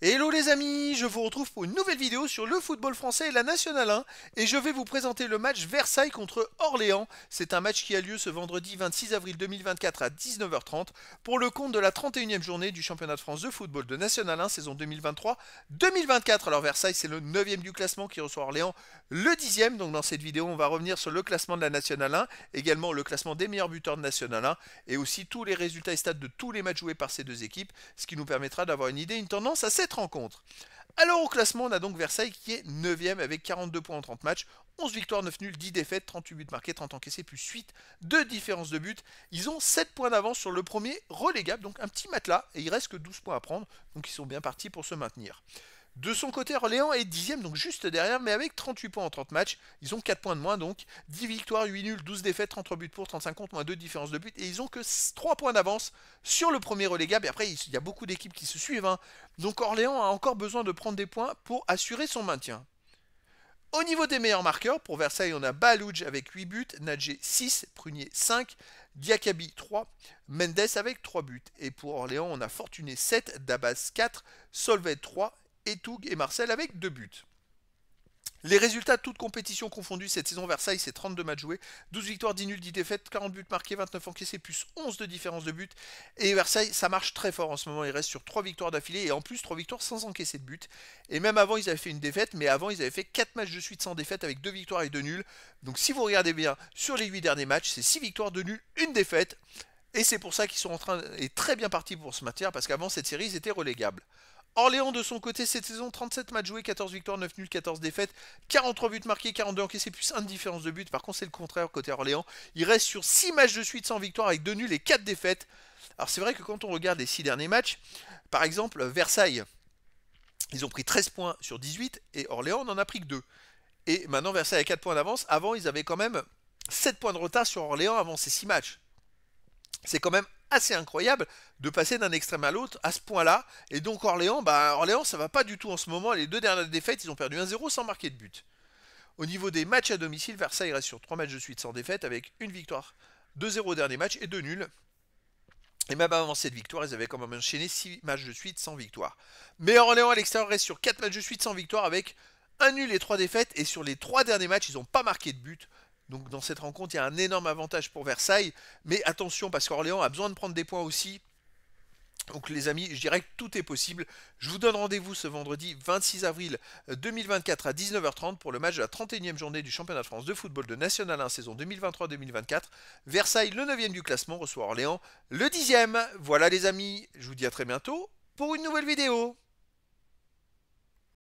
Hello les amis, je vous retrouve pour une nouvelle vidéo sur le football français et la Nationale 1 et je vais vous présenter le match Versailles contre Orléans. C'est un match qui a lieu ce vendredi 26 avril 2024 à 19h30 pour le compte de la 31e journée du championnat de France de football de National 1 saison 2023-2024. Alors Versailles c'est le 9e du classement qui reçoit Orléans le 10e. Donc dans cette vidéo on va revenir sur le classement de la Nationale 1, également le classement des meilleurs buteurs de National 1 et aussi tous les résultats et stats de tous les matchs joués par ces deux équipes, ce qui nous permettra d'avoir une idée, une tendance à cette rencontre. Alors au classement, on a donc Versailles qui est 9ème avec 42 points en 30 matchs, 11 victoires, 9 nuls, 10 défaites, 38 buts marqués, 30 encaissés, plus 8 de différence de but. Ils ont 7 points d'avance sur le premier relégable, donc un petit matelas, et il reste que 12 points à prendre, donc ils sont bien partis pour se maintenir. De son côté, Orléans est dixième, donc juste derrière, mais avec 38 points en 30 matchs. Ils ont 4 points de moins, donc 10 victoires, 8 nuls, 12 défaites, 33 buts pour, 35 contre, moins 2 différences de buts. Et ils ont que 3 points d'avance sur le premier relégable. Mais après, il y a beaucoup d'équipes qui se suivent. Hein. Donc Orléans a encore besoin de prendre des points pour assurer son maintien. Au niveau des meilleurs marqueurs, pour Versailles, on a Balouj avec 8 buts, Nadje 6, Prunier 5, Diakabi 3, Mendes avec 3 buts. Et pour Orléans, on a Fortuné 7, Dabas 4, Solvay 3 Etoug et Marcel avec deux buts. Les résultats, de toute compétition confondues, cette saison Versailles, c'est 32 matchs joués, 12 victoires, 10 nuls, 10 défaites, 40 buts marqués, 29 encaissés, plus 11 de différence de buts. Et Versailles, ça marche très fort en ce moment, Il reste sur 3 victoires d'affilée, et en plus 3 victoires sans encaisser de but. Et même avant, ils avaient fait une défaite, mais avant, ils avaient fait 4 matchs de suite sans défaite, avec 2 victoires et 2 nuls. Donc si vous regardez bien, sur les 8 derniers matchs, c'est 6 victoires, 2 nuls, 1 défaite. Et c'est pour ça qu'ils sont en train et très bien partis pour ce matière, parce qu'avant cette série, ils étaient relégables. Orléans de son côté cette saison, 37 matchs joués, 14 victoires, 9 nuls, 14 défaites, 43 buts marqués, 42 encaissés, plus 1 de différence de but. Par contre, c'est le contraire côté Orléans. Il reste sur 6 matchs de suite sans victoire avec 2 nuls et 4 défaites. Alors c'est vrai que quand on regarde les 6 derniers matchs, par exemple, Versailles, ils ont pris 13 points sur 18 et Orléans n'en a pris que 2. Et maintenant, Versailles a 4 points d'avance. Avant, ils avaient quand même 7 points de retard sur Orléans avant ces 6 matchs c'est quand même assez incroyable de passer d'un extrême à l'autre à ce point-là. Et donc Orléans, bah Orléans, ça va pas du tout en ce moment. Les deux dernières défaites, ils ont perdu 1-0 sans marquer de but. Au niveau des matchs à domicile, Versailles reste sur 3 matchs de suite sans défaite avec une victoire, 2-0 au dernier match et 2 nuls. Et même avant cette victoire, ils avaient quand même enchaîné 6 matchs de suite sans victoire. Mais Orléans à l'extérieur reste sur 4 matchs de suite sans victoire avec un nul et 3 défaites. Et sur les 3 derniers matchs, ils n'ont pas marqué de but. Donc dans cette rencontre, il y a un énorme avantage pour Versailles. Mais attention, parce qu'Orléans a besoin de prendre des points aussi. Donc les amis, je dirais que tout est possible. Je vous donne rendez-vous ce vendredi 26 avril 2024 euh, à 19h30 pour le match de la 31e journée du championnat de France de football de National 1 saison 2023-2024. Versailles, le 9e du classement, reçoit Orléans, le 10e. Voilà les amis, je vous dis à très bientôt pour une nouvelle vidéo.